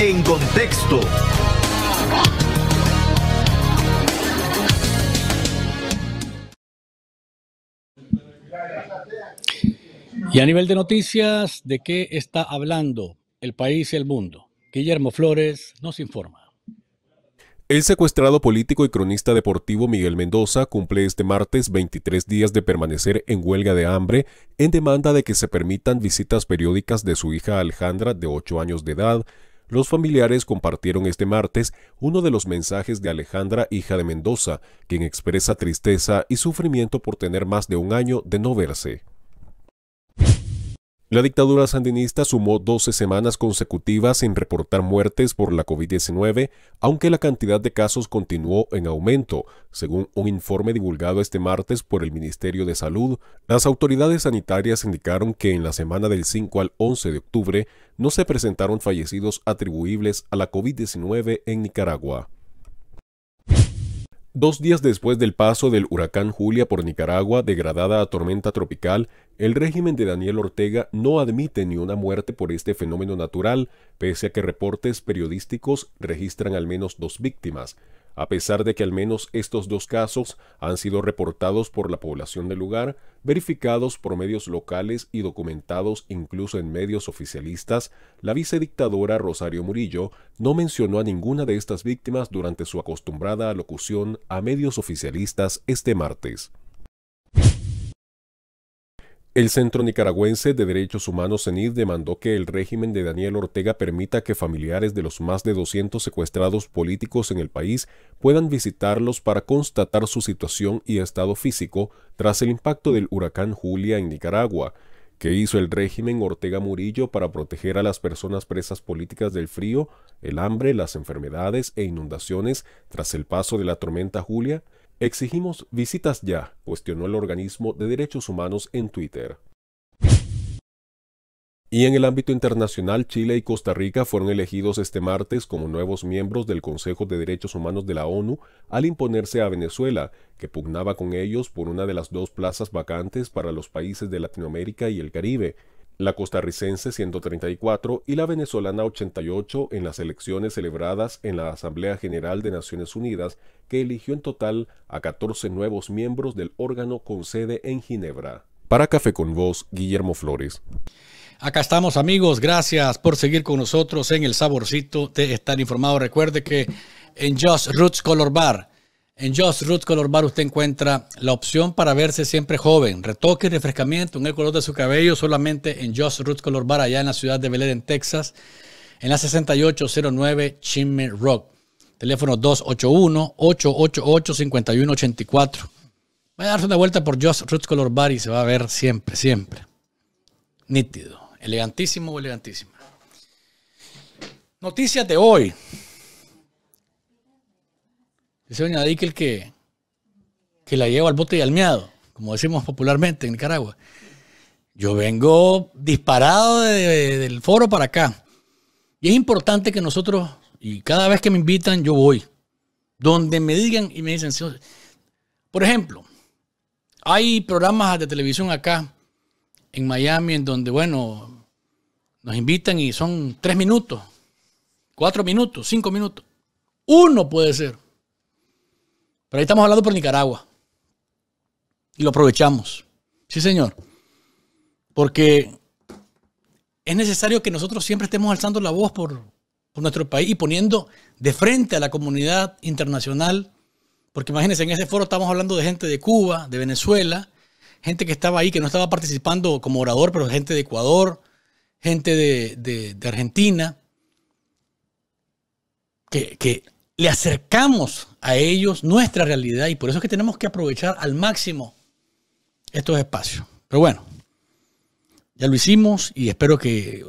En contexto. Y a nivel de noticias, ¿de qué está hablando el país y el mundo? Guillermo Flores nos informa. El secuestrado político y cronista deportivo Miguel Mendoza cumple este martes 23 días de permanecer en huelga de hambre en demanda de que se permitan visitas periódicas de su hija Alejandra, de 8 años de edad, los familiares compartieron este martes uno de los mensajes de Alejandra, hija de Mendoza, quien expresa tristeza y sufrimiento por tener más de un año de no verse. La dictadura sandinista sumó 12 semanas consecutivas sin reportar muertes por la COVID-19, aunque la cantidad de casos continuó en aumento. Según un informe divulgado este martes por el Ministerio de Salud, las autoridades sanitarias indicaron que en la semana del 5 al 11 de octubre no se presentaron fallecidos atribuibles a la COVID-19 en Nicaragua. Dos días después del paso del huracán Julia por Nicaragua, degradada a tormenta tropical, el régimen de Daniel Ortega no admite ni una muerte por este fenómeno natural, pese a que reportes periodísticos registran al menos dos víctimas. A pesar de que al menos estos dos casos han sido reportados por la población del lugar, verificados por medios locales y documentados incluso en medios oficialistas, la vicedictadora Rosario Murillo no mencionó a ninguna de estas víctimas durante su acostumbrada alocución a medios oficialistas este martes. El Centro Nicaragüense de Derechos Humanos CENID demandó que el régimen de Daniel Ortega permita que familiares de los más de 200 secuestrados políticos en el país puedan visitarlos para constatar su situación y estado físico tras el impacto del huracán Julia en Nicaragua, que hizo el régimen Ortega Murillo para proteger a las personas presas políticas del frío, el hambre, las enfermedades e inundaciones tras el paso de la tormenta Julia, Exigimos visitas ya, cuestionó el organismo de derechos humanos en Twitter. Y en el ámbito internacional, Chile y Costa Rica fueron elegidos este martes como nuevos miembros del Consejo de Derechos Humanos de la ONU al imponerse a Venezuela, que pugnaba con ellos por una de las dos plazas vacantes para los países de Latinoamérica y el Caribe, la costarricense 134 y la venezolana 88 en las elecciones celebradas en la Asamblea General de Naciones Unidas, que eligió en total a 14 nuevos miembros del órgano con sede en Ginebra. Para Café con Voz, Guillermo Flores. Acá estamos amigos, gracias por seguir con nosotros en el saborcito de estar informado. Recuerde que en Just Roots Color Bar, en Just Roots Color Bar usted encuentra la opción para verse siempre joven, retoque y refrescamiento en el color de su cabello solamente en Just Roots Color Bar allá en la ciudad de Belén, en Texas, en la 6809 Chimney Rock. Teléfono 281-888-5184. Vaya a darse una vuelta por Just Roots Color Bar y se va a ver siempre, siempre. Nítido. Elegantísimo o Noticias de hoy. Dice doña que, que la lleva al bote y al meado, como decimos popularmente en Nicaragua. Yo vengo disparado del foro para acá. Y es importante que nosotros, y cada vez que me invitan, yo voy. Donde me digan y me dicen, por ejemplo, hay programas de televisión acá en Miami en donde, bueno, nos invitan y son tres minutos, cuatro minutos, cinco minutos. Uno puede ser. Pero ahí estamos hablando por Nicaragua. Y lo aprovechamos. Sí, señor. Porque es necesario que nosotros siempre estemos alzando la voz por, nuestro país y poniendo de frente a la comunidad internacional. Porque imagínense, en ese foro estamos hablando de gente de Cuba, de Venezuela, gente que estaba ahí, que no estaba participando como orador, pero gente de Ecuador, gente de, Argentina, que, que le acercamos a ellos nuestra realidad y por eso es que tenemos que aprovechar al máximo estos espacios. Pero bueno, ya lo hicimos y espero que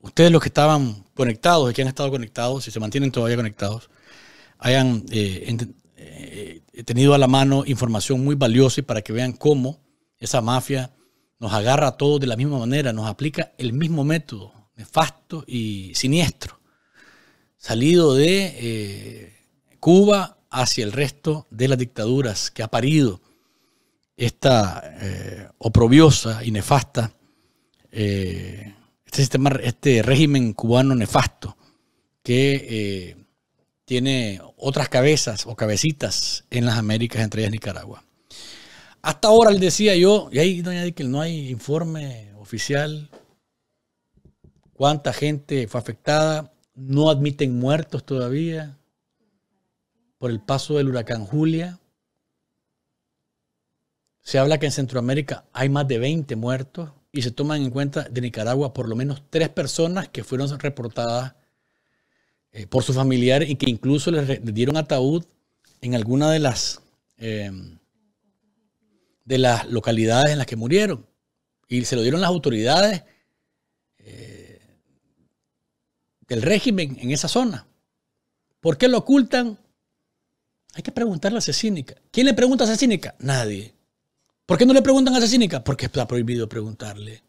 ustedes los que estaban conectados y que han estado conectados, y se mantienen todavía conectados, hayan eh, eh, tenido a la mano información muy valiosa y para que vean cómo esa mafia nos agarra a todos de la misma manera, nos aplica el mismo método nefasto y siniestro salido de eh, Cuba hacia el resto de las dictaduras que ha parido esta eh, oprobiosa y nefasta, eh, este, sistema, este régimen cubano nefasto que tiene otras cabezas o cabecitas en las Américas, entre ellas Nicaragua. Hasta ahora le decía yo, y ahí doña no hay informe oficial, cuánta gente fue afectada, no admiten muertos todavía por el paso del huracán Julia. Se habla que en Centroamérica hay más de 20 muertos y se toman en cuenta de Nicaragua por lo menos tres personas que fueron reportadas eh, por su familiar y que incluso les, dieron ataúd en alguna de las, eh, de las localidades en las que murieron. Y se lo dieron las autoridades del régimen en esa zona. ¿Por qué lo ocultan? Hay que preguntarle a Cecínica. ¿Quién le pregunta a Cecínica? Nadie. ¿Por qué no le preguntan a Cecínica? Porque está prohibido preguntarle.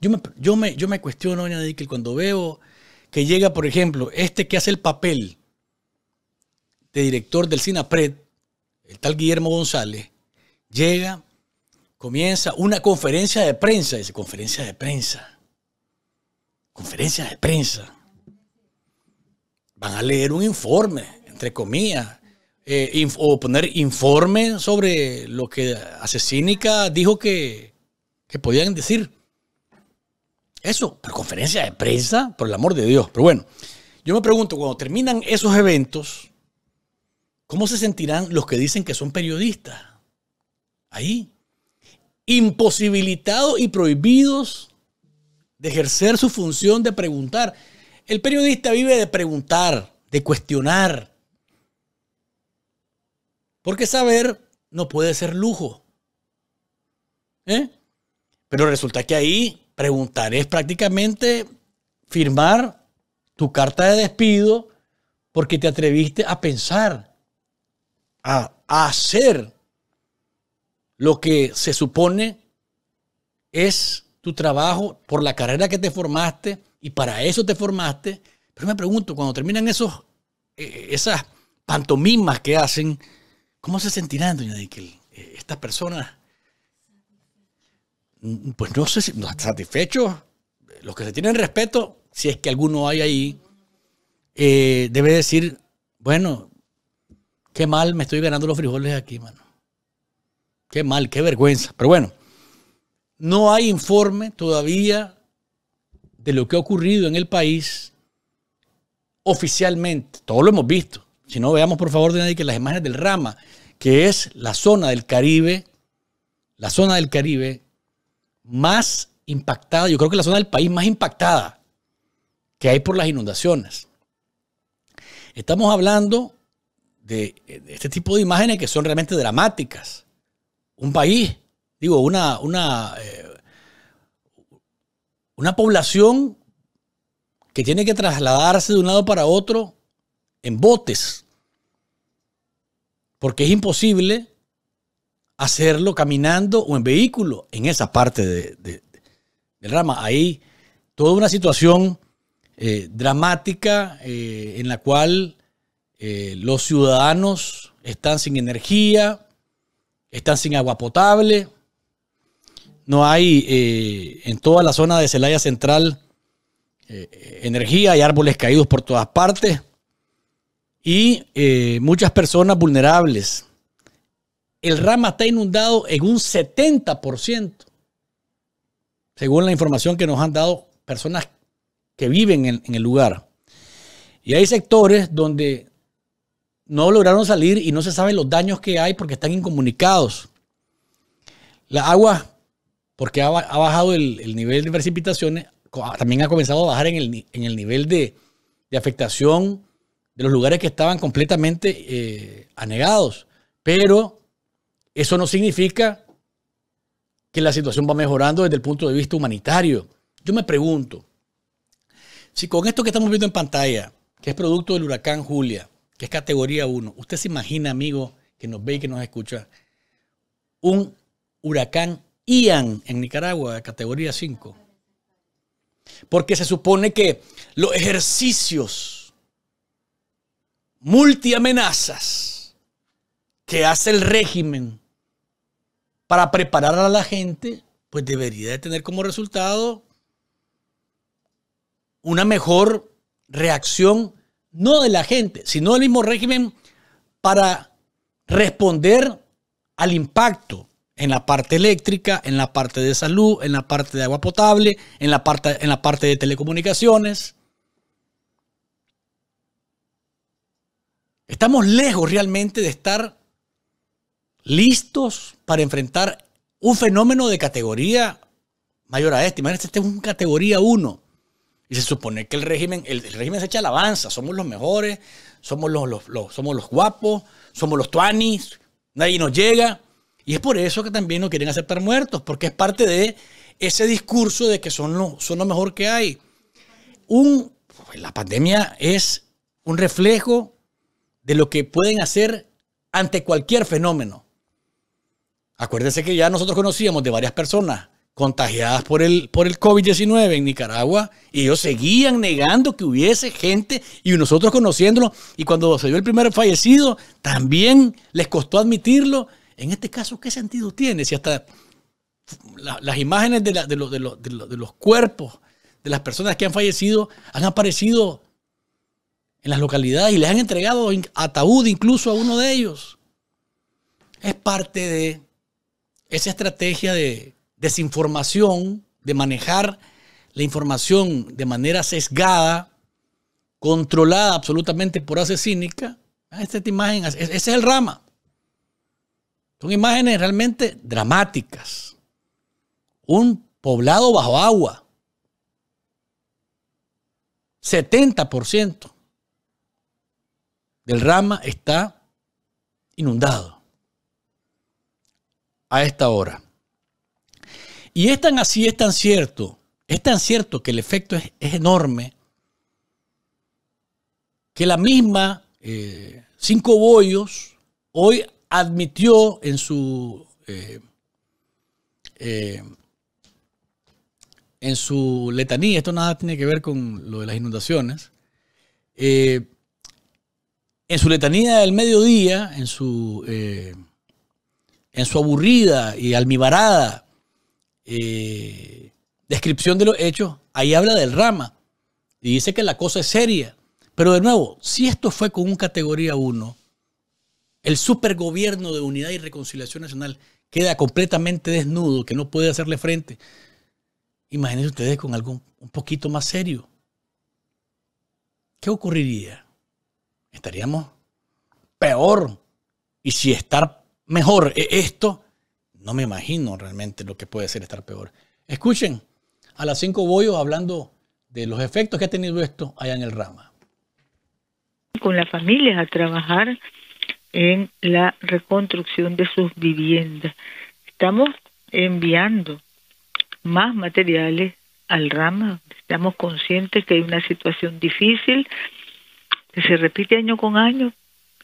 Yo me, yo me, yo me cuestiono, doña que cuando veo que llega, por ejemplo, este que hace el papel de director del CINAPRED, el tal Guillermo González, llega, comienza una conferencia de prensa, dice, conferencia de prensa, conferencia de prensa van a leer un informe, entre comillas, eh, o poner informe sobre lo que Asesínica dijo que, que podían decir. Eso, pero conferencia de prensa, por el amor de Dios. Pero bueno, yo me pregunto, cuando terminan esos eventos, ¿cómo se sentirán los que dicen que son periodistas? Ahí, imposibilitados y prohibidos de ejercer su función de preguntar. El periodista vive de preguntar, de cuestionar. Porque saber no puede ser lujo. ¿Eh? Pero resulta que ahí preguntar es prácticamente firmar tu carta de despido porque te atreviste a pensar, a hacer lo que se supone es tu trabajo por la carrera que te formaste, y para eso te formaste. Pero me pregunto, cuando terminan esos, eh, esas pantomimas que hacen, ¿cómo se sentirán, doña Dickel? Eh, estas personas, mm, pues no sé si no satisfechos, los que se tienen respeto, si es que alguno hay ahí, eh, debe decir, bueno, qué mal me estoy ganando los frijoles aquí, mano. Qué mal, qué vergüenza. Pero bueno, no hay informe todavía de lo que ha ocurrido en el país oficialmente. Todo lo hemos visto. Si no, veamos por favor de nadie que las imágenes del Rama, que es la zona del Caribe, la zona del Caribe más impactada, yo creo que la zona del país más impactada que hay por las inundaciones. Estamos hablando de este tipo de imágenes que son realmente dramáticas. Un país, digo, una, una eh, una población que tiene que trasladarse de un lado para otro en botes, porque es imposible hacerlo caminando o en vehículo en esa parte de, del rama. Ahí toda una situación eh, dramática eh, en la cual eh, los ciudadanos están sin energía, están sin agua potable, no hay eh, en toda la zona de Celaya Central eh, energía, hay árboles caídos por todas partes y eh, muchas personas vulnerables. El Rama está inundado en un 70%, según la información que nos han dado personas que viven en, el lugar. Y hay sectores donde no lograron salir y no se saben los daños que hay porque están incomunicados. La agua porque ha, bajado el, nivel de precipitaciones, también ha comenzado a bajar en el, nivel de, afectación de los lugares que estaban completamente eh, anegados. Pero eso no significa que la situación va mejorando desde el punto de vista humanitario. Yo me pregunto, si con esto que estamos viendo en pantalla, que es producto del huracán Julia, que es categoría 1, usted se imagina, amigo, que nos ve y que nos escucha, un huracán IAN en Nicaragua, de categoría 5. Porque se supone que los ejercicios multiamenazas que hace el régimen para preparar a la gente, pues debería de tener como resultado una mejor reacción, no de la gente, sino del mismo régimen para responder al impacto en la parte eléctrica, en la parte de salud, en la parte de agua potable, en la parte, en la parte de telecomunicaciones. Estamos lejos realmente de estar listos para enfrentar un fenómeno de categoría mayor a este. Imagínense, este es un categoría 1. Y se supone que el régimen, el, régimen se echa alabanza. Somos los mejores, somos los, los, somos los guapos, somos los tuanis, nadie nos llega. Y es por eso que también no quieren aceptar muertos, porque es parte de ese discurso de que son lo, son mejor que hay. Un, pues, la pandemia es un reflejo de lo que pueden hacer ante cualquier fenómeno. Acuérdense que ya nosotros conocíamos de varias personas contagiadas por el, por el COVID-19 en Nicaragua y ellos seguían negando que hubiese gente y nosotros conociéndolo y cuando se el primer fallecido también les costó admitirlo en este caso, ¿qué sentido tiene? Si hasta las imágenes de, los cuerpos de las personas que han fallecido han aparecido en las localidades y les han entregado ataúd incluso a uno de ellos. Es parte de esa estrategia de desinformación, de manejar la información de manera sesgada, controlada absolutamente por asesínica. Ah, esta imagen, ese es el rama. Son imágenes realmente dramáticas. Un poblado bajo agua. 70% del Rama está inundado a esta hora. Y es tan así, es tan cierto, es tan cierto que el efecto es, enorme, que la misma eh, Cinco Bollos hoy admitió en su, eh, eh, en su letanía, esto nada tiene que ver con lo de las inundaciones, eh, en su letanía del mediodía, en su, en su aburrida y almibarada descripción de los hechos, ahí habla del rama y dice que la cosa es seria. Pero de nuevo, si esto fue con un categoría 1, el supergobierno de unidad y reconciliación nacional queda completamente desnudo, que no puede hacerle frente. Imagínense ustedes con algo un poquito más serio. ¿Qué ocurriría? Estaríamos peor. Y si estar mejor e-, esto, no me imagino realmente lo que puede ser estar peor. Escuchen a las cinco bollos hablando de los efectos que ha tenido esto allá en el Rama. Con las familias a trabajar en la reconstrucción de sus viviendas. Estamos enviando más materiales al rama. Estamos conscientes que hay una situación difícil que se repite año con año,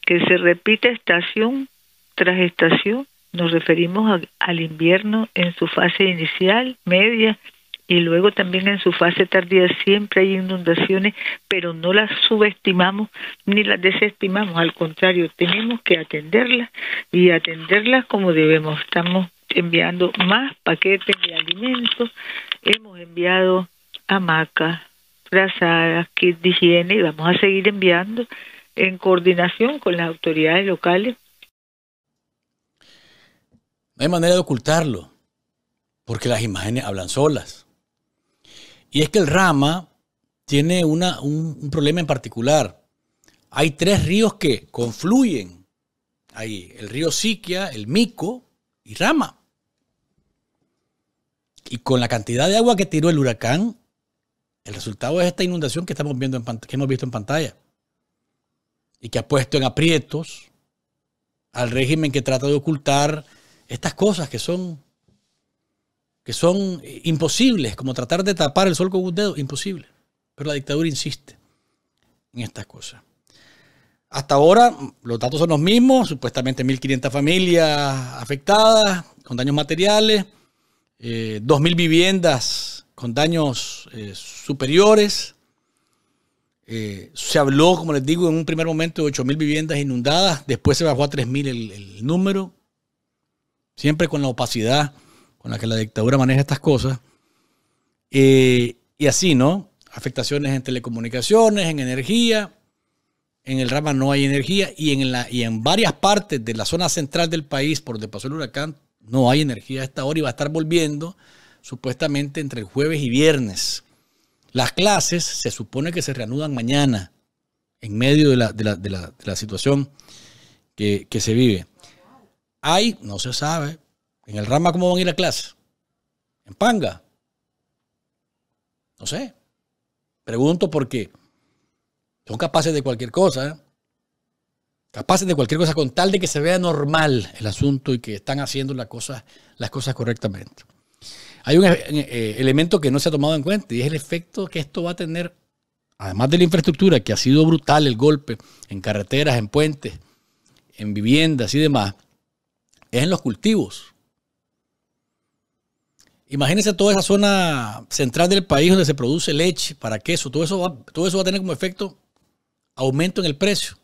que se repite estación tras estación. Nos referimos al invierno en su fase inicial, media y luego también en su fase tardía siempre hay inundaciones, pero no las subestimamos ni las desestimamos, al contrario, tenemos que atenderlas y atenderlas como debemos. Estamos enviando más paquetes de alimentos, hemos enviado hamacas, frazadas, kit de higiene y vamos a seguir enviando en coordinación con las autoridades locales. No hay manera de ocultarlo, porque las imágenes hablan solas. Y es que el Rama tiene un, problema en particular. Hay tres ríos que confluyen ahí. El río Siquia, el Mico y Rama. Y con la cantidad de agua que tiró el huracán, el resultado es esta inundación que, estamos viendo que hemos visto en pantalla. Y que ha puesto en aprietos al régimen que trata de ocultar estas cosas que son que son eh, imposibles, como tratar de tapar el sol con un dedo, imposible. Pero la dictadura insiste en estas cosas. Hasta ahora los datos son los mismos, supuestamente 1.500 familias afectadas con daños materiales, 2.000 eh, viviendas con daños eh, superiores. se habló, como les digo, en un primer momento de 8.000 viviendas inundadas, después se bajó a 3.000 el, el número, siempre con la opacidad con la que la dictadura maneja estas cosas. Eh, y así, ¿no? Afectaciones en telecomunicaciones, en energía. En el Rama no hay energía y en, la, y en varias partes de la zona central del país, por donde pasó el huracán, no hay energía a esta hora y va a estar volviendo supuestamente entre el jueves y viernes. Las clases se supone que se reanudan mañana, en medio de la, de la, de la, situación que, que se vive. Hay, no se sabe, ¿En el Rama cómo van a ir a clase? ¿En Panga? No sé. Pregunto porque son capaces de cualquier cosa. ¿eh? Capaces de cualquier cosa con tal de que se vea normal el asunto y que están haciendo las cosas, las cosas correctamente. Hay un eh, eh, elemento que no se ha tomado en cuenta y es el efecto que esto va a tener, además de la infraestructura, que ha sido brutal el golpe en carreteras, en puentes, en viviendas y demás, es en los cultivos. Imagínense toda esa zona central del país donde se produce leche para queso. Todo eso va, todo eso a tener como efecto aumento en el precio.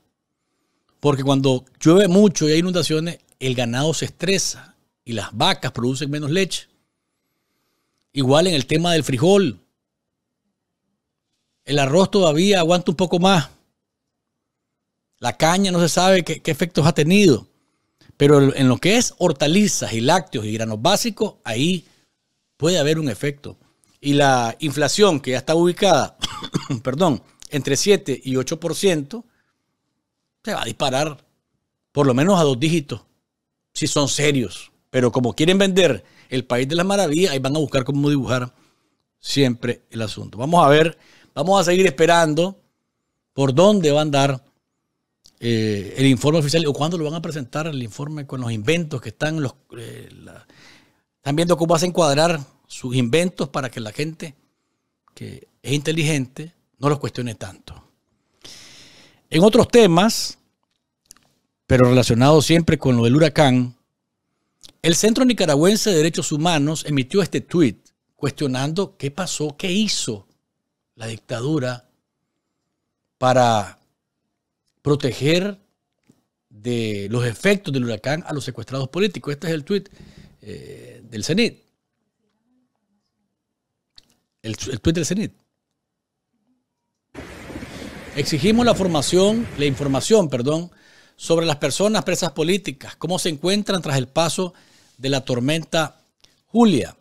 Porque cuando llueve mucho y hay inundaciones, el ganado se estresa y las vacas producen menos leche. Igual en el tema del frijol. El arroz todavía aguanta un poco más. La caña no se sabe qué, qué efectos ha tenido. Pero en lo que es hortalizas y lácteos y granos básicos, ahí puede haber un efecto. Y la inflación que ya está ubicada, perdón, entre 7 y 8%, se va a disparar por lo menos a dos dígitos, si son serios. Pero como quieren vender el país de las maravillas, ahí van a buscar cómo dibujar siempre el asunto. Vamos a ver, vamos a seguir esperando por dónde va a andar eh, el informe oficial o cuándo lo van a presentar el informe con los inventos que están, los, eh, la, están viendo cómo hacen cuadrar sus inventos para que la gente que es inteligente no los cuestione tanto. En otros temas, pero relacionados siempre con lo del huracán, el Centro Nicaragüense de Derechos Humanos emitió este tuit cuestionando qué pasó, qué hizo la dictadura para proteger de los efectos del huracán a los secuestrados políticos. Este es el tuit eh, del CENIT. El, el del CENIT. Exigimos la formación, la información, perdón, sobre las personas presas políticas, cómo se encuentran tras el paso de la tormenta Julia.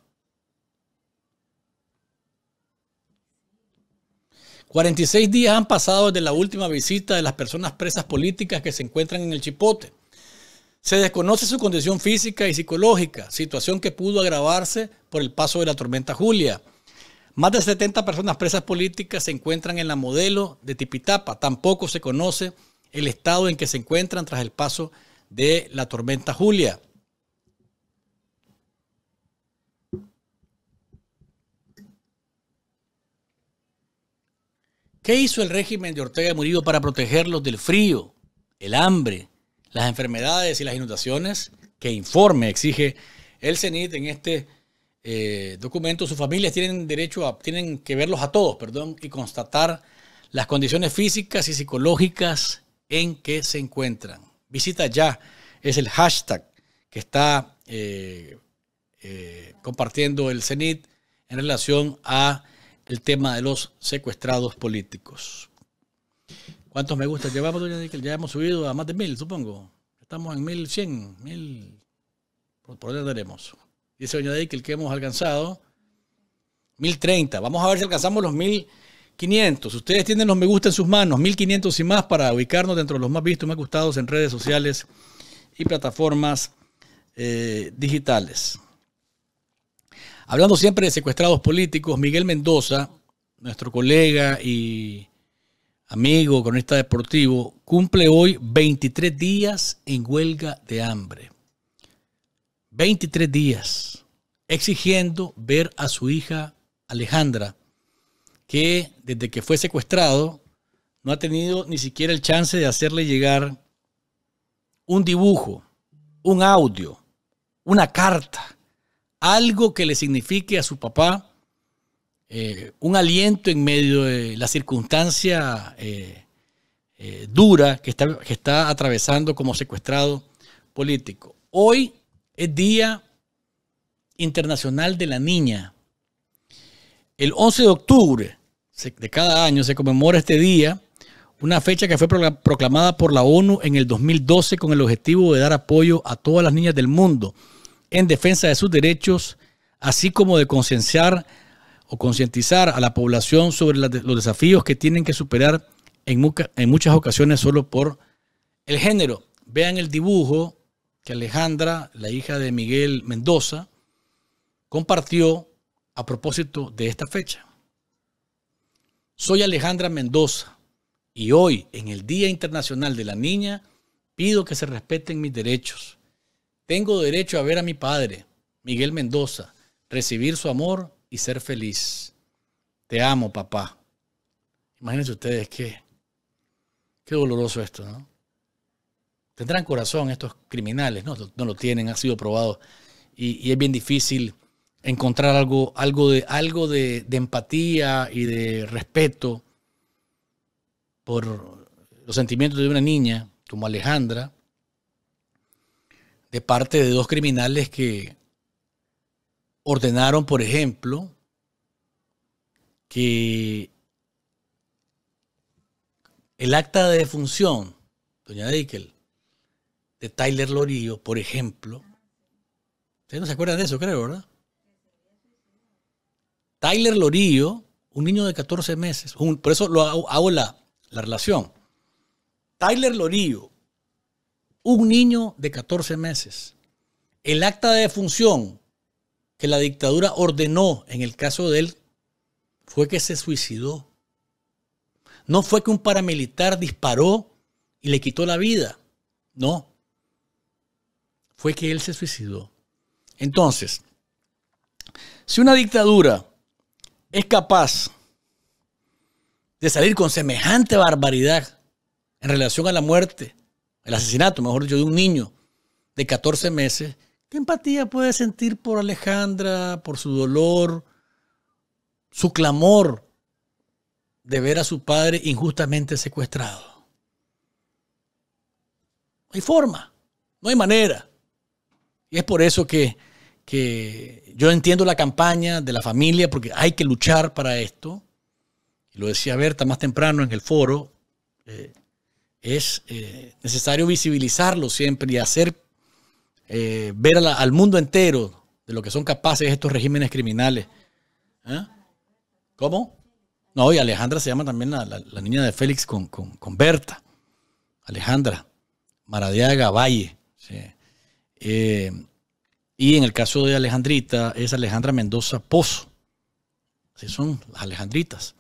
46 días han pasado desde la última visita de las personas presas políticas que se encuentran en el Chipote. Se desconoce su condición física y psicológica, situación que pudo agravarse por el paso de la tormenta Julia. Más de 70 personas presas políticas se encuentran en la modelo de Tipitapa. Tampoco se conoce el estado en que se encuentran tras el paso de la tormenta Julia. ¿Qué hizo el régimen de Ortega Murillo para protegerlos del frío, el hambre, las enfermedades y las inundaciones que informe, exige el CENIT en este eh, documento. Sus familias tienen derecho a, tienen que verlos a todos, perdón, y constatar las condiciones físicas y psicológicas en que se encuentran. Visita ya, es el hashtag que está eh, eh, compartiendo el CENIT en relación a el tema de los secuestrados políticos. ¿Cuántos me gusta llevamos? Ya hemos subido a más de mil, supongo. Estamos en mil cien, mil. Por dónde tenemos. Dice Doña que que hemos alcanzado. 1030. Vamos a ver si alcanzamos los 1500. Ustedes tienen los me gusta en sus manos, 1500 y más para ubicarnos dentro de los más vistos, más gustados en redes sociales y plataformas eh, digitales. Hablando siempre de secuestrados políticos, Miguel Mendoza, nuestro colega y amigo, cronista deportivo, cumple hoy 23 días en huelga de hambre. 23 días exigiendo ver a su hija Alejandra, que desde que fue secuestrado no ha tenido ni siquiera el chance de hacerle llegar un dibujo, un audio, una carta, algo que le signifique a su papá eh, un aliento en medio de la circunstancia eh, eh, dura que está, que está atravesando como secuestrado político. Hoy es Día Internacional de la Niña. El 11 de octubre de cada año se conmemora este día, una fecha que fue proclamada por la ONU en el 2012 con el objetivo de dar apoyo a todas las niñas del mundo en defensa de sus derechos, así como de concienciar o concientizar a la población sobre los desafíos que tienen que superar en, en muchas ocasiones solo por el género. Vean el dibujo que Alejandra, la hija de Miguel Mendoza, compartió a propósito de esta fecha. Soy Alejandra Mendoza y hoy, en el Día Internacional de la Niña, pido que se respeten mis derechos. Tengo derecho a ver a mi padre, Miguel Mendoza, recibir su amor y ser feliz. Te amo, papá. Imagínense ustedes qué, qué doloroso esto, ¿no? Tendrán corazón estos criminales, ¿no? No lo tienen, ha sido probado. Y, es bien difícil encontrar algo, algo, de, algo de, de empatía y de respeto por los sentimientos de una niña como Alejandra, de parte de dos criminales que ordenaron, por ejemplo, que el acta de defunción, doña Dickel, de Tyler Lorillo, por ejemplo, ustedes no se acuerdan de eso, creo, ¿verdad? Tyler Lorillo, un niño de 14 meses, por eso lo hago, la, la relación. Tyler Lorillo, un niño de 14 meses. El acta de defunción que la dictadura ordenó en el caso de él fue que se suicidó. No fue que un paramilitar disparó y le quitó la vida. No. Fue que él se suicidó. Entonces, si una dictadura es capaz de salir con semejante barbaridad en relación a la muerte, el asesinato, mejor dicho, de un niño de 14 meses, ¿Qué empatía puede sentir por Alejandra, por su dolor, su clamor de ver a su padre injustamente secuestrado? No hay forma, no hay manera. Y es por eso que, que yo entiendo la campaña de la familia, porque hay que luchar para esto. Y lo decía Berta más temprano en el foro, eh, es eh, necesario visibilizarlo siempre y hacer eh, ver al mundo entero de lo que son capaces estos regímenes criminales. ¿Ah? ¿Cómo? No, y Alejandra se llama también la, niña de Félix con, con, Berta. Alejandra Maradiaga Valle. Eh, y en el caso de Alejandrita es Alejandra Mendoza Pozo. Así son las Alejandritas.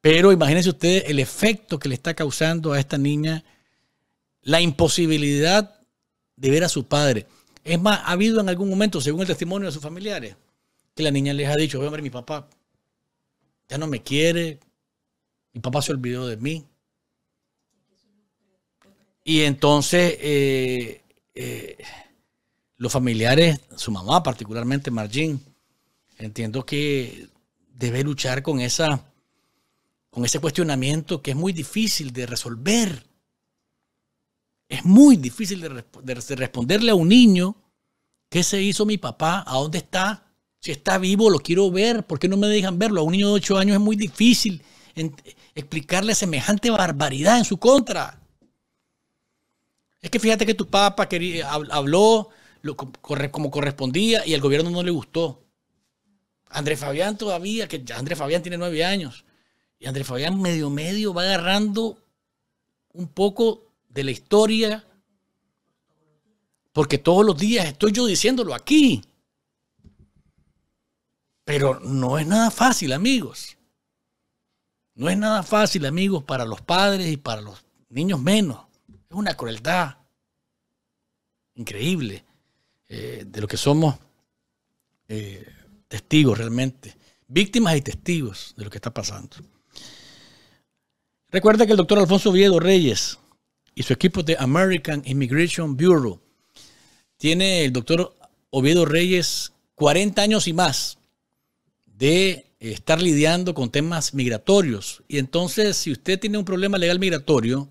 Pero imagínense ustedes el efecto que le está causando a esta niña la imposibilidad de ver a su padre. Es más, ha habido en algún momento, según el testimonio de sus familiares, que la niña les ha dicho, hombre, mi papá ya no me quiere, mi papá se olvidó de mí. Y entonces eh, eh, los familiares, su mamá particularmente, Margin, entiendo que debe luchar con, esa, con ese cuestionamiento que es muy difícil de resolver es muy difícil de, responderle a un niño qué se hizo mi papá, a dónde está, si está vivo, lo quiero ver, ¿por qué no me dejan verlo? A un niño de 8 años es muy difícil explicarle semejante barbaridad en su contra. Es que fíjate que tu papá habló lo, como correspondía y al gobierno no le gustó. Andrés Fabián todavía, que Andrés Fabián tiene nueve años, y Andrés Fabián medio medio va agarrando un poco de la historia, porque todos los días estoy yo diciéndolo aquí. Pero no es nada fácil, amigos. No es nada fácil, amigos, para los padres y para los niños menos. Es una crueldad increíble eh, de lo que somos eh, testigos realmente. Víctimas y testigos de lo que está pasando. Recuerda que el doctor Alfonso Viedo Reyes y su equipo de American Immigration Bureau. Tiene el doctor Oviedo Reyes 40 años y más de estar lidiando con temas migratorios. Y entonces, si usted tiene un problema legal migratorio,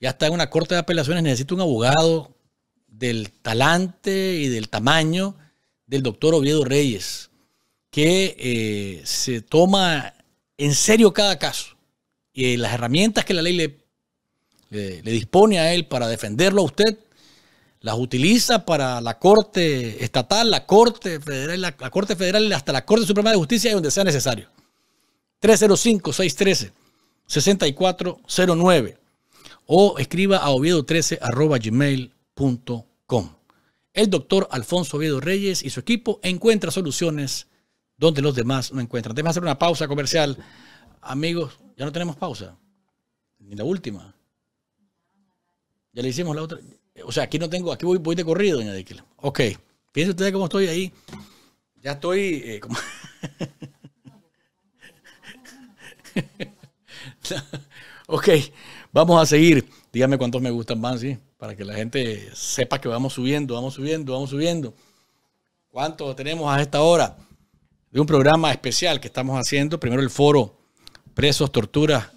ya está en una corte de apelaciones, necesita un abogado del talante y del tamaño del doctor Oviedo Reyes, que eh, se toma en serio cada caso y las herramientas que la ley le le dispone a él para defenderlo a usted, las utiliza para la Corte Estatal, la Corte Federal, la, Corte Federal hasta la Corte Suprema de Justicia y donde sea necesario. 305-613-6409 o escriba a oviedo gmail.com El doctor Alfonso Oviedo Reyes y su equipo encuentra soluciones donde los demás no encuentran. Debemos hacer una pausa comercial. Amigos, ya no tenemos pausa. Ni la última. Ya le hicimos la otra. O sea, aquí no tengo, aquí voy, voy de corrido, doña Díquela. Ok. Piensen ustedes cómo estoy ahí. Ya estoy. Eh, ok, vamos a seguir. Dígame cuántos me gustan más, ¿sí? Para que la gente sepa que vamos subiendo, vamos subiendo, vamos subiendo. ¿Cuántos tenemos a esta hora? De un programa especial que estamos haciendo. Primero el foro Presos, Torturas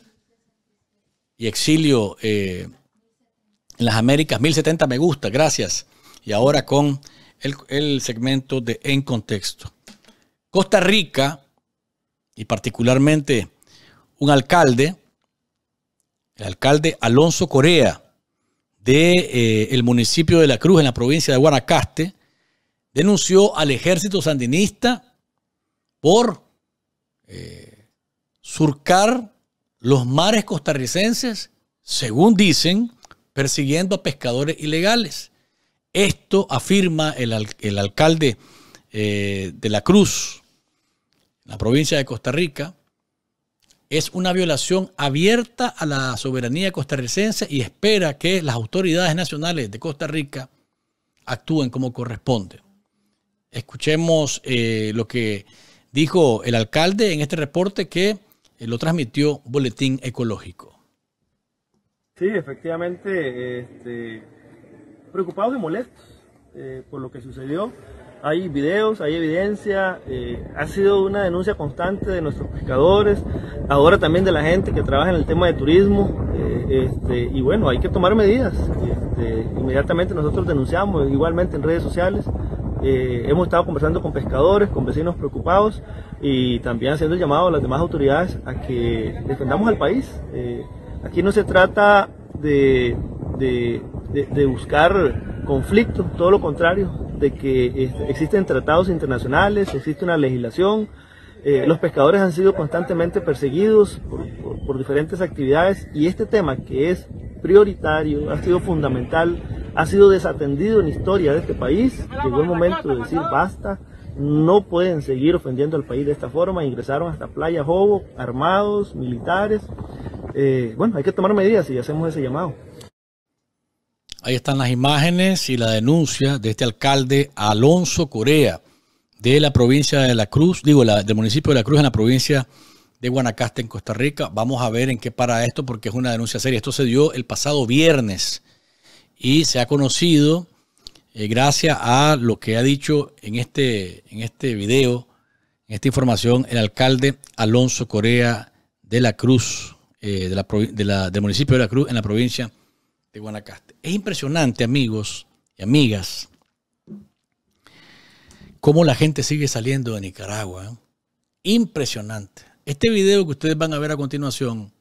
y Exilio. Eh, en las Américas, 1070 me gusta, gracias. Y ahora con el, segmento de En Contexto. Costa Rica, y particularmente un alcalde, el alcalde Alonso Corea, del de, eh, el municipio de La Cruz, en la provincia de Guanacaste, denunció al ejército sandinista por eh, surcar los mares costarricenses, según dicen, persiguiendo a pescadores ilegales. Esto afirma el, alcalde eh, de la Cruz, la provincia de Costa Rica. Es una violación abierta a la soberanía costarricense y espera que las autoridades nacionales de Costa Rica actúen como corresponde. Escuchemos eh, lo que dijo el alcalde en este reporte que eh, lo transmitió Boletín Ecológico. Sí, efectivamente, este, preocupados y molestos eh, por lo que sucedió. Hay videos, hay evidencia, eh, ha sido una denuncia constante de nuestros pescadores, ahora también de la gente que trabaja en el tema de turismo, eh, este, y bueno, hay que tomar medidas. Este, inmediatamente nosotros denunciamos, igualmente en redes sociales, hemos estado conversando con pescadores, con vecinos preocupados y también haciendo llamado a las demás autoridades a que defendamos al país. Aquí no se trata de, buscar conflictos, todo lo contrario, de que existen tratados internacionales, existe una legislación, eh, los pescadores han sido constantemente perseguidos por, por, diferentes actividades y este tema que es prioritario, ha sido fundamental, ha sido desatendido en la historia de este país, llegó el momento de decir basta, no pueden seguir ofendiendo al país de esta forma. Ingresaron hasta Playa Jobo, armados, militares. Eh, bueno, hay que tomar medidas y hacemos ese llamado. Ahí están las imágenes y la denuncia de este alcalde Alonso Corea de la provincia de La Cruz, digo, la, del municipio de La Cruz en la provincia de Guanacaste en Costa Rica. Vamos a ver en qué para esto porque es una denuncia seria. Esto se dio el pasado viernes y se ha conocido eh, gracias a lo que ha dicho en este, en este video, en esta información, el alcalde Alonso Corea de la Cruz, eh, de la, del municipio de La Cruz, en la provincia de Guanacaste. Es impresionante, amigos y amigas, cómo la gente sigue saliendo de Nicaragua. ¿eh? Impresionante. Este video que ustedes van a ver a continuación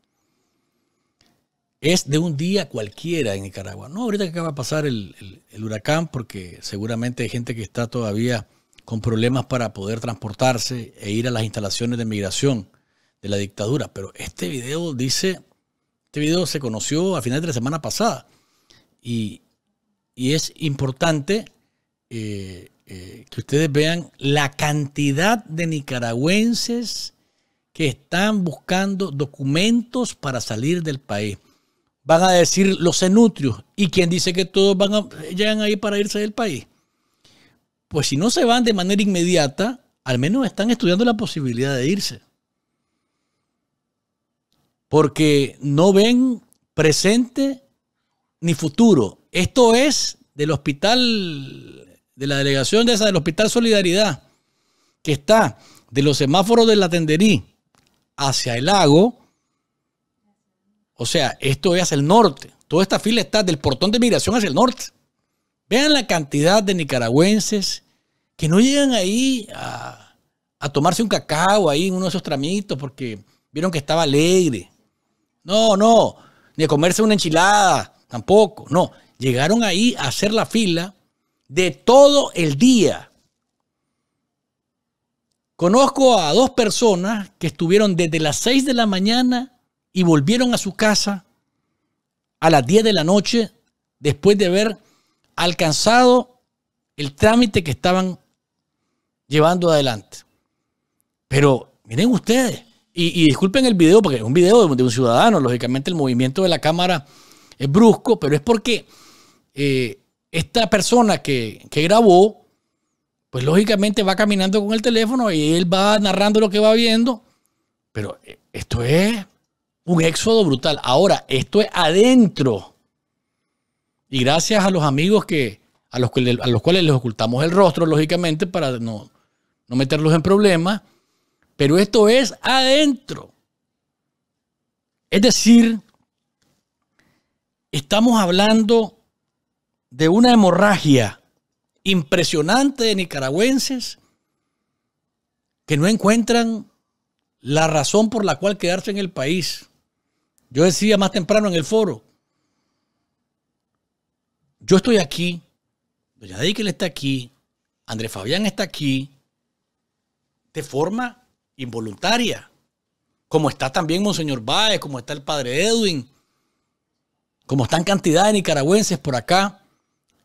es de un día cualquiera en Nicaragua. No, ahorita que acaba de pasar el, huracán, porque seguramente hay gente que está todavía con problemas para poder transportarse e ir a las instalaciones de migración de la dictadura. Pero este video dice, este video se conoció a finales de la semana pasada y, es importante eh, eh, que ustedes vean la cantidad de nicaragüenses que están buscando documentos para salir del país van a decir los cenutrios y quien dice que todos van a, llegan ahí para irse del país. Pues si no se van de manera inmediata, al menos están estudiando la posibilidad de irse. Porque no ven presente ni futuro. Esto es del hospital, de la delegación de esa del Hospital Solidaridad, que está de los semáforos de la Tenderí hacia el lago, o sea, esto es hacia el norte. Toda esta fila está del portón de migración hacia el norte. Vean la cantidad de nicaragüenses que no llegan ahí a, tomarse un cacao ahí en uno de esos tramitos porque vieron que estaba alegre. No, no, ni a comerse una enchilada, tampoco. No, llegaron ahí a hacer la fila de todo el día. Conozco a dos personas que estuvieron desde las 6 de la mañana y volvieron a su casa a las 10 de la noche después de haber alcanzado el trámite que estaban llevando adelante. Pero miren ustedes, y, disculpen el video, porque es un video de, un ciudadano, lógicamente el movimiento de la cámara es brusco, pero es porque eh, esta persona que, que grabó, pues lógicamente va caminando con el teléfono y él va narrando lo que va viendo, pero eh, esto es un éxodo brutal. Ahora, esto es adentro. Y gracias a los amigos que, a los, a los cuales les ocultamos el rostro, lógicamente, para no, no meterlos en problemas. Pero esto es adentro. Es decir, estamos hablando de una hemorragia impresionante de nicaragüenses que no encuentran la razón por la cual quedarse en el país. Yo decía más temprano en el foro, yo estoy aquí, doña Deikel está aquí, Andrés Fabián está aquí, de forma involuntaria, como está también Monseñor Báez, como está el padre Edwin, como están cantidad de nicaragüenses por acá,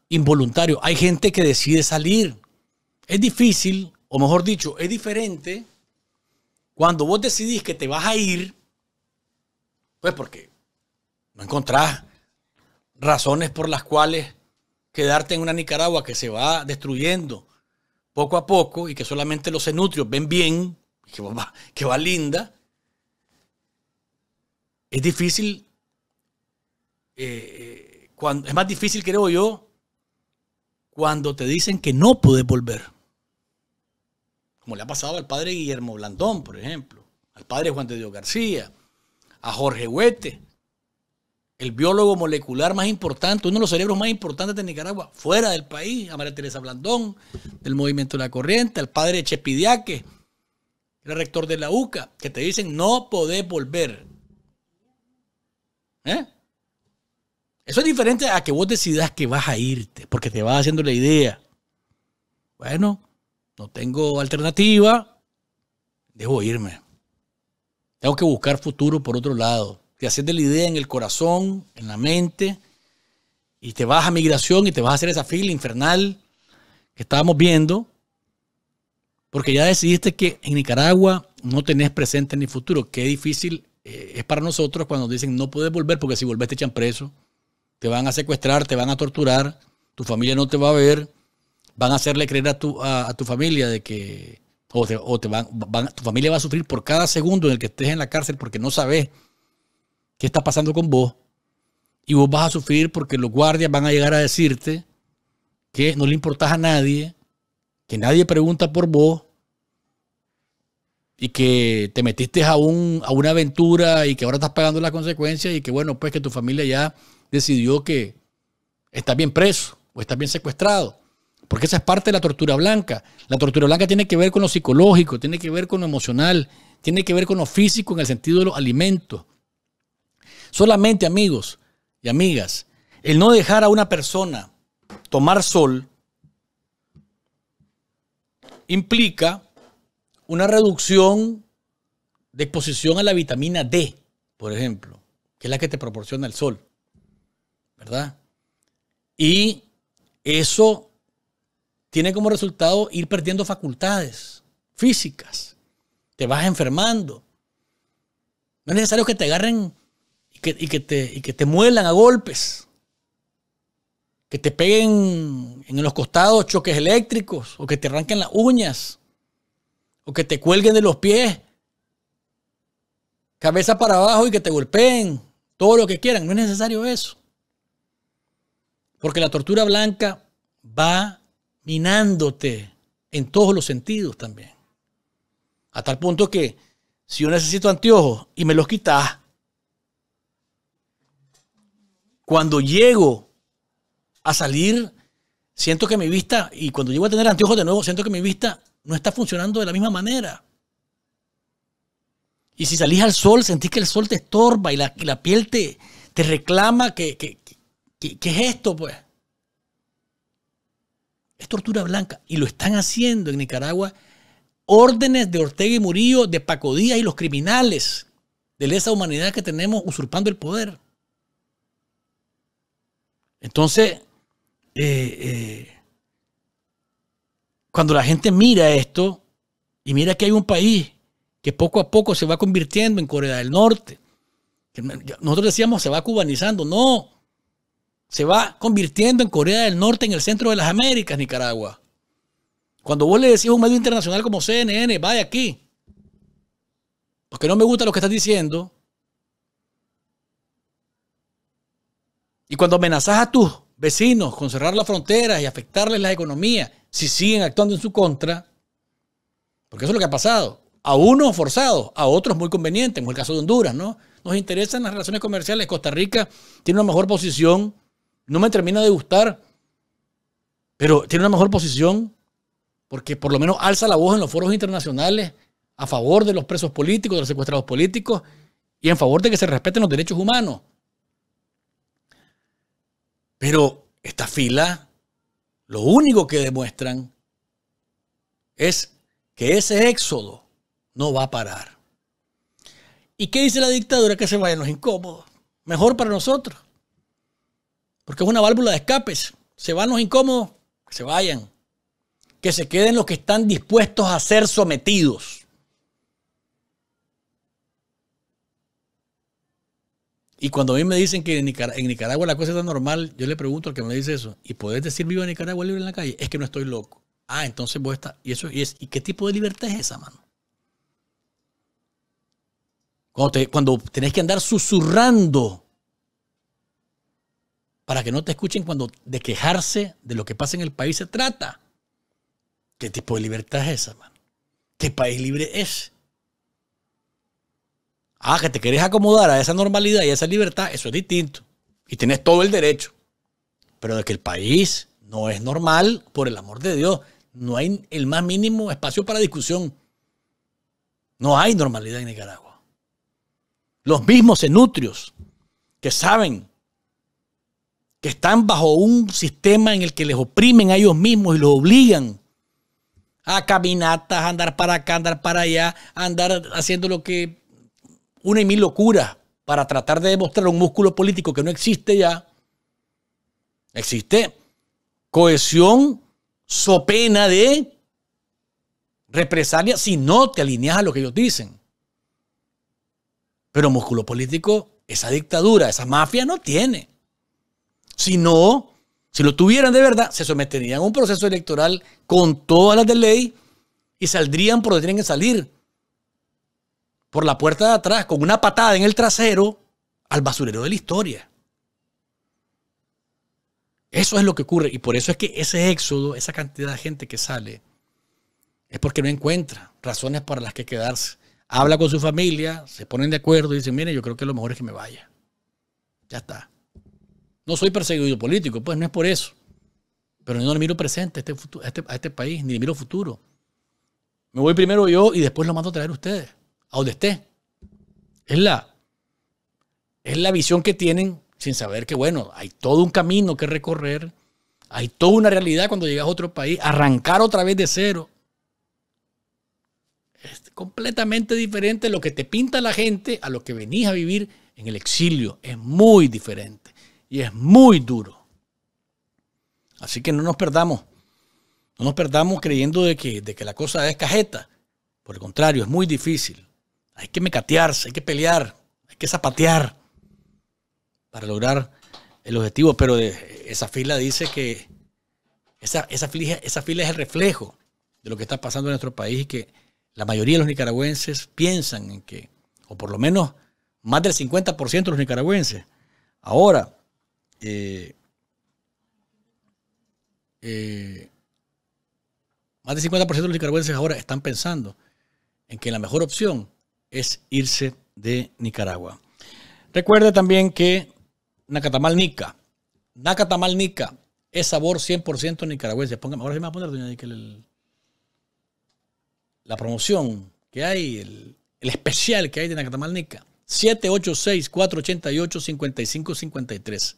involuntario. Hay gente que decide salir. Es difícil, o mejor dicho, es diferente cuando vos decidís que te vas a ir pues porque no encontrás razones por las cuales quedarte en una Nicaragua que se va destruyendo poco a poco y que solamente los cenutrios ven bien, que va, linda, es difícil, eh, eh, cuando, es más difícil creo yo, cuando te dicen que no puedes volver. Como le ha pasado al padre Guillermo Blandón, por ejemplo, al padre Juan de Dios García, a Jorge Huete, el biólogo molecular más importante, uno de los cerebros más importantes de Nicaragua, fuera del país, a María Teresa Blandón, del Movimiento de la Corriente, al padre Chepidiaque, el rector de la UCA, que te dicen no podés volver. ¿Eh? Eso es diferente a que vos decidas que vas a irte, porque te vas haciendo la idea. Bueno, no tengo alternativa, debo irme. Tengo que buscar futuro por otro lado. Te haces de la idea en el corazón, en la mente, y te vas a migración y te vas a hacer esa fila infernal que estábamos viendo, porque ya decidiste que en Nicaragua no tenés presente ni futuro. Qué difícil eh, es para nosotros cuando dicen no puedes volver porque si volvés te echan preso, te van a secuestrar, te van a torturar, tu familia no te va a ver, van a hacerle creer a tu, a tu familia de que o, te, van, tu familia va a sufrir por cada segundo en el que estés en la cárcel porque no sabes qué está pasando con vos. Y vos vas a sufrir porque los guardias van a llegar a decirte que no le importas a nadie, que nadie pregunta por vos y que te metiste a, un, a una aventura y que ahora estás pagando las consecuencias y que bueno, pues que tu familia ya decidió que estás bien preso o estás bien secuestrado. Porque esa es parte de la tortura blanca. La tortura blanca tiene que ver con lo psicológico, tiene que ver con lo emocional, tiene que ver con lo físico en el sentido de los alimentos. Solamente amigos y amigas, el no dejar a una persona tomar sol implica una reducción de exposición a la vitamina D, por ejemplo, que es la que te proporciona el sol, ¿verdad? Y eso tiene como resultado ir perdiendo facultades físicas. Te vas enfermando. No es necesario que te agarren y que, te, te muelan a golpes. Que te peguen en los costados choques eléctricos o que te arranquen las uñas o que te cuelguen de los pies. Cabeza para abajo y que te golpeen. Todo lo que quieran. No es necesario eso. Porque la tortura blanca va minándote en todos los sentidos también. A tal punto que si yo necesito anteojos y me los quitas, cuando llego a salir, siento que mi vista, y cuando llego a tener anteojos de nuevo, siento que mi vista no está funcionando de la misma manera. Y si salís al sol, sentís que el sol te estorba y la, piel te, te reclama que, es esto, pues. Es tortura blanca. Y lo están haciendo en Nicaragua órdenes de Ortega y Murillo, de Pacodía y los criminales de lesa humanidad que tenemos usurpando el poder. Entonces, eh, eh, cuando la gente mira esto y mira que hay un país que poco a poco se va convirtiendo en Corea del Norte, nosotros decíamos se va cubanizando, no, se va convirtiendo en Corea del Norte, en el centro de las Américas, Nicaragua. Cuando vos le decís a un medio internacional como CNN, vaya aquí, porque no me gusta lo que estás diciendo, y cuando amenazas a tus vecinos con cerrar las fronteras y afectarles la economía, si siguen actuando en su contra, porque eso es lo que ha pasado, a unos forzados, a otros muy convenientes, como el caso de Honduras, ¿no? Nos interesan las relaciones comerciales. Costa Rica tiene una mejor posición no me termina de gustar, pero tiene una mejor posición porque por lo menos alza la voz en los foros internacionales a favor de los presos políticos, de los secuestrados políticos y en favor de que se respeten los derechos humanos. Pero esta fila, lo único que demuestran es que ese éxodo no va a parar. ¿Y qué dice la dictadura? Que se vayan los incómodos. Mejor para nosotros. Porque es una válvula de escapes. Se van los incómodos, que se vayan. Que se queden los que están dispuestos a ser sometidos. Y cuando a mí me dicen que en Nicaragua, la cosa está normal, yo le pregunto al que me dice eso, ¿y podés decir viva Nicaragua libre en la calle? Es que no estoy loco. Ah, entonces vos estás. ¿Y, eso, y, es, ¿y qué tipo de libertad es esa, mano? cuando tenés que andar susurrando para que no te escuchen cuando de quejarse de lo que pasa en el país se trata. ¿Qué tipo de libertad es esa, man? ¿Qué país libre es? Ah, que te querés acomodar a esa normalidad y a esa libertad, eso es distinto. Y tienes todo el derecho. Pero de que el país no es normal, por el amor de Dios, no hay el más mínimo espacio para discusión. No hay normalidad en Nicaragua. Los mismos enutrios que saben que están bajo un sistema en el que les oprimen a ellos mismos y los obligan a caminatas, a andar para acá, a andar para allá, a andar haciendo lo que una y mil locuras para tratar de demostrar un músculo político que no existe ya. Existe cohesión so pena de represalia si no te alineas a lo que ellos dicen. Pero músculo político, esa dictadura, esa mafia no tiene. Si no, si lo tuvieran de verdad, se someterían a un proceso electoral con todas las de ley y saldrían por donde tienen que salir. Por la puerta de atrás, con una patada en el trasero al basurero de la historia. Eso es lo que ocurre. Y por eso es que ese éxodo, esa cantidad de gente que sale, es porque no encuentra razones para las que quedarse. Habla con su familia, se ponen de acuerdo y dicen, mire, yo creo que lo mejor es que me vaya. Ya está. No soy perseguido político, pues no es por eso. Pero no le miro presente a este, este, este, país, ni le miro futuro. Me voy primero yo y después lo mando a traer a ustedes, a donde esté. Es la, es la visión que tienen sin saber que, bueno, hay todo un camino que recorrer, hay toda una realidad cuando llegas a otro país, arrancar otra vez de cero. Es completamente diferente lo que te pinta la gente a lo que venís a vivir en el exilio. Es muy diferente y es muy duro. Así que no nos perdamos. No nos perdamos creyendo de que, de que la cosa es cajeta. Por el contrario, es muy difícil. Hay que mecatearse, hay que pelear, hay que zapatear para lograr el objetivo. Pero eh, esa fila dice que esa, esa, fila, esa fila es el reflejo de lo que está pasando en nuestro país y que la mayoría de los nicaragüenses piensan en que, o por lo menos más del 50% de los nicaragüenses, ahora eh, eh, más del 50% de los nicaragüenses ahora están pensando en que la mejor opción es irse de Nicaragua. Recuerde también que Nacatamal Nica, Nacatamal Nica es sabor 100% nicaragüense. ahora sí me va a poner, doña la promoción que hay, el, el especial que hay de Nacatamal Nica. 786-488-5553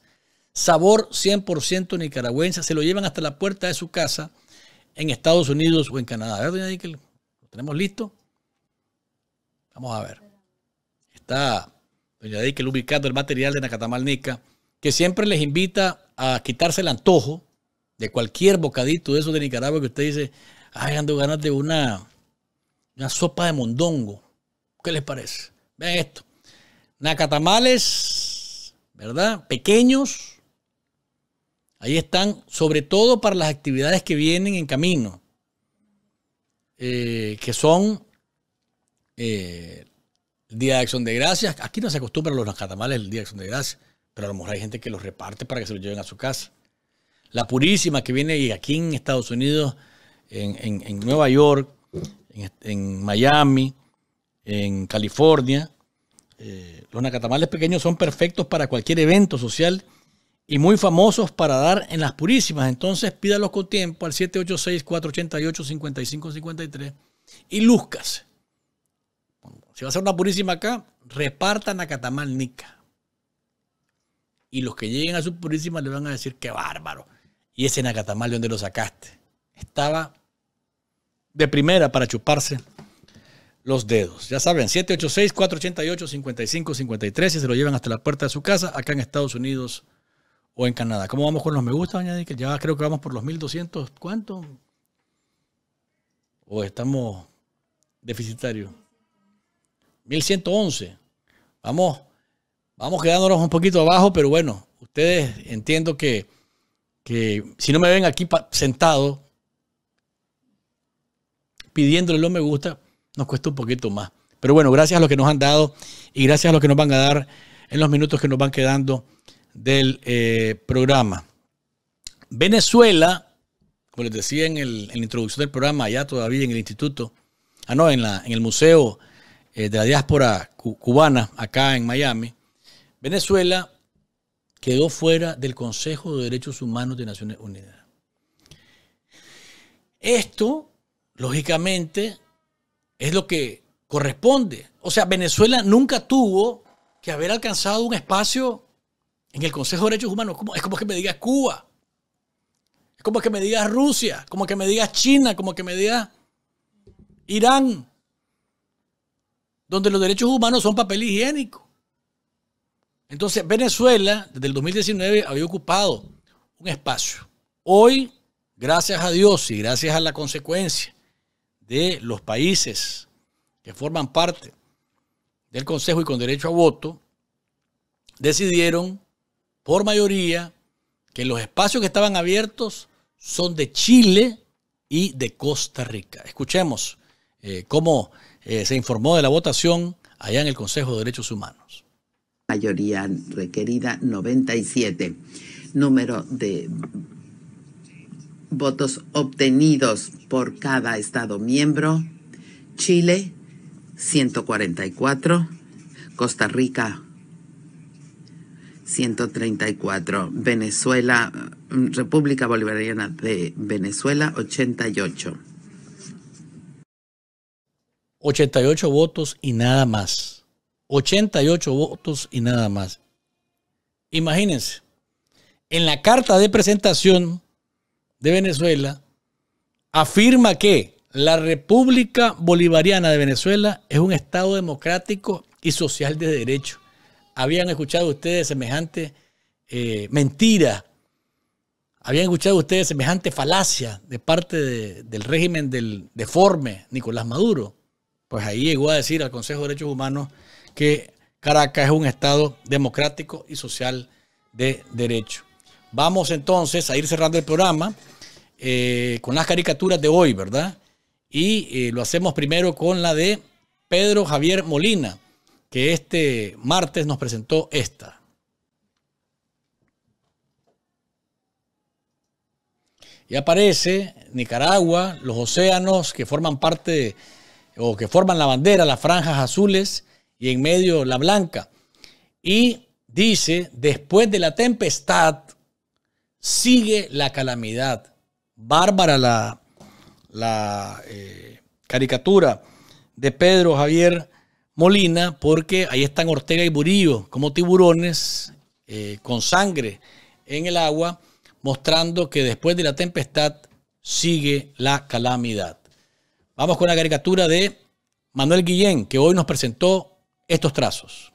sabor 100% nicaragüense, se lo llevan hasta la puerta de su casa en Estados Unidos o en Canadá. A ver, doña ¿lo tenemos listo? Vamos a ver. Está doña Díquel ubicando el material de Nica que siempre les invita a quitarse el antojo de cualquier bocadito de eso de Nicaragua que usted dice, ay, ando ganas de una, una sopa de mondongo. ¿Qué les parece? Vean esto. Nacatamales, ¿verdad? Pequeños, Ahí están, sobre todo para las actividades que vienen en camino, eh, que son eh, el Día de Acción de Gracias. Aquí no se acostumbran los nacatamales el Día de Acción de Gracias, pero a lo mejor hay gente que los reparte para que se los lleven a su casa. La Purísima que viene aquí en Estados Unidos, en, Nueva York, en, Miami, en California. Eh, los nacatamales pequeños son perfectos para cualquier evento social y muy famosos para dar en las purísimas. Entonces pídalos con tiempo al 786-488-5553 y luzcas. Si va a hacer una purísima acá, repartan a Catamal Nica. Y los que lleguen a su purísima le van a decir, qué bárbaro. Y ese Nacatamal, ¿de dónde lo sacaste? Estaba de primera para chuparse los dedos. Ya saben, 786-488-5553 y se lo llevan hasta la puerta de su casa acá en Estados Unidos o en Canadá. ¿Cómo vamos con los me gusta, doña Ya creo que vamos por los 1200, ¿cuánto? ¿O estamos deficitarios? 1111. Vamos, vamos quedándonos un poquito abajo, pero bueno, ustedes entiendo que, que si no me ven aquí sentado pidiéndole los me gusta, nos cuesta un poquito más. Pero bueno, gracias a los que nos han dado y gracias a los que nos van a dar en los minutos que nos van quedando del eh, programa. Venezuela, como les decía en, la introducción del programa, allá todavía en el instituto, ah, no, en, el Museo eh, de la Diáspora Cubana, acá en Miami, Venezuela quedó fuera del Consejo de Derechos Humanos de Naciones Unidas. Esto, lógicamente, es lo que corresponde. O sea, Venezuela nunca tuvo que haber alcanzado un espacio en el Consejo de Derechos Humanos. es como que me digas Cuba. Es como que me digas Rusia. Como que me digas China. Como que me digas Irán. Donde los derechos humanos son papel higiénico. Entonces, Venezuela, desde el 2019, había ocupado un espacio. Hoy, gracias a Dios y gracias a la consecuencia de los países que forman parte del Consejo y con derecho a voto, decidieron por mayoría que los espacios que estaban abiertos son de Chile y de Costa Rica. Escuchemos eh, cómo eh, se informó de la votación allá en el Consejo de Derechos Humanos. Mayoría requerida 97. Número de votos obtenidos por cada Estado miembro. Chile 144. Costa Rica 134. Venezuela, República Bolivariana de Venezuela, 88. 88 votos y nada más. 88 votos y nada más. Imagínense, en la carta de presentación de Venezuela afirma que la República Bolivariana de Venezuela es un Estado democrático y social de derecho habían escuchado ustedes semejante eh, mentira? ¿Habían escuchado ustedes semejante falacia de parte del régimen del deforme Nicolás Maduro? Pues ahí llegó a decir al Consejo de Derechos Humanos que Caracas es un Estado democrático y social de derecho. Vamos entonces a ir cerrando el programa eh, con las caricaturas de hoy, ¿verdad? Y eh, lo hacemos primero con la de Pedro Javier Molina que este martes nos presentó esta. Y aparece Nicaragua, los océanos que forman parte o que forman la bandera, las franjas azules y en medio la blanca. Y dice, después de la tempestad sigue la calamidad. Bárbara la, la eh, caricatura de Pedro Javier Molina, porque ahí están Ortega y Burillo como tiburones eh, con sangre en el agua, mostrando que después de la tempestad sigue la calamidad. Vamos con la caricatura de Manuel Guillén, que hoy nos presentó estos trazos.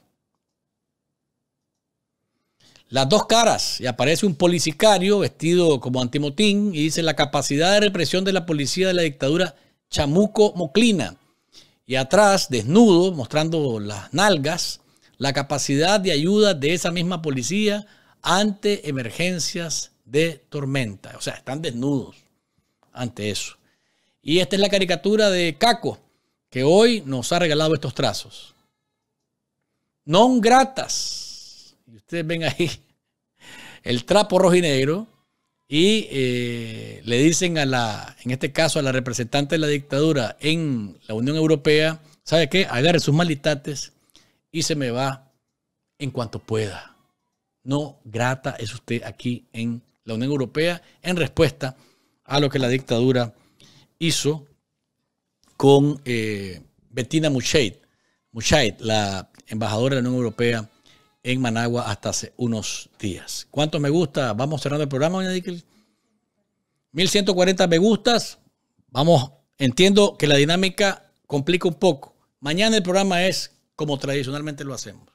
Las dos caras, y aparece un policicario vestido como antimotín y dice la capacidad de represión de la policía de la dictadura Chamuco Moclina y atrás, desnudo, mostrando las nalgas, la capacidad de ayuda de esa misma policía ante emergencias de tormenta. O sea, están desnudos ante eso. Y esta es la caricatura de Caco, que hoy nos ha regalado estos trazos. Non gratas. Y ustedes ven ahí el trapo rojo y negro y eh, le dicen a la, en este caso, a la representante de la dictadura en la Unión Europea, ¿sabe qué? Agarre sus malitates y se me va en cuanto pueda. No grata es usted aquí en la Unión Europea en respuesta a lo que la dictadura hizo con eh, Bettina Muscheid, la embajadora de la Unión Europea en Managua hasta hace unos días. ¿Cuántos me gusta? Vamos cerrando el programa, doña Dickel. 1140 me gustas. Vamos, entiendo que la dinámica complica un poco. Mañana el programa es como tradicionalmente lo hacemos.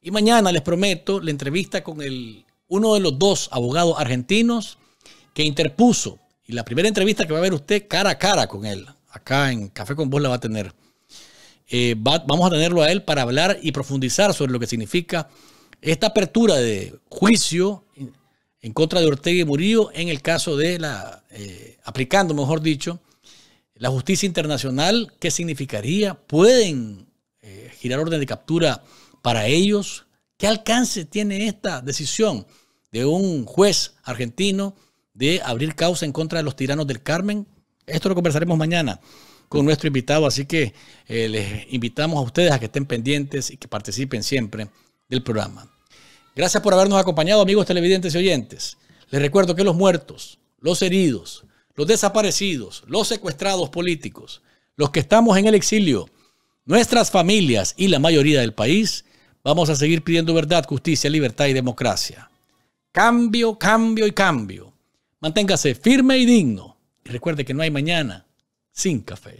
Y mañana les prometo la entrevista con el, uno de los dos abogados argentinos que interpuso. Y la primera entrevista que va a ver usted cara a cara con él, acá en Café con Vos la va a tener. Eh, vamos a tenerlo a él para hablar y profundizar sobre lo que significa esta apertura de juicio en contra de Ortega y Murillo en el caso de la, eh, aplicando, mejor dicho, la justicia internacional, ¿qué significaría? ¿Pueden eh, girar orden de captura para ellos? ¿Qué alcance tiene esta decisión de un juez argentino de abrir causa en contra de los tiranos del Carmen? Esto lo conversaremos mañana con nuestro invitado. Así que eh, les invitamos a ustedes a que estén pendientes y que participen siempre del programa. Gracias por habernos acompañado, amigos televidentes y oyentes. Les recuerdo que los muertos, los heridos, los desaparecidos, los secuestrados políticos, los que estamos en el exilio, nuestras familias y la mayoría del país, vamos a seguir pidiendo verdad, justicia, libertad y democracia. Cambio, cambio y cambio. Manténgase firme y digno. Y recuerde que no hay mañana sin café.